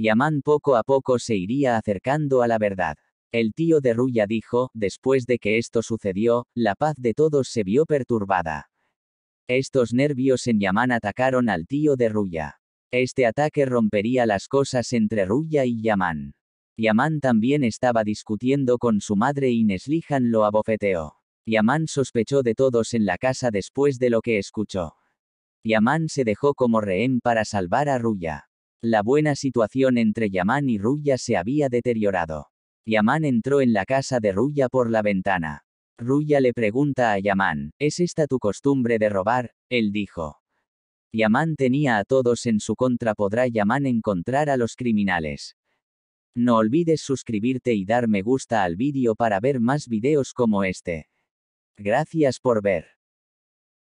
Yaman poco a poco se iría acercando a la verdad. El tío de Ruya dijo, después de que esto sucedió, la paz de todos se vio perturbada. Estos nervios en Yaman atacaron al tío de Ruya. Este ataque rompería las cosas entre Ruya y Yaman. Yaman también estaba discutiendo con su madre y Neslihan lo abofeteó. Yaman sospechó de todos en la casa después de lo que escuchó. Yaman se dejó como rehén para salvar a Ruya. La buena situación entre Yaman y Ruya se había deteriorado. Yaman entró en la casa de Ruya por la ventana. Ruya le pregunta a Yaman, ¿es esta tu costumbre de robar? Él dijo. Yaman tenía a todos en su contra podrá Yaman encontrar a los criminales. No olvides suscribirte y dar me gusta al vídeo para ver más videos como este. Gracias por ver.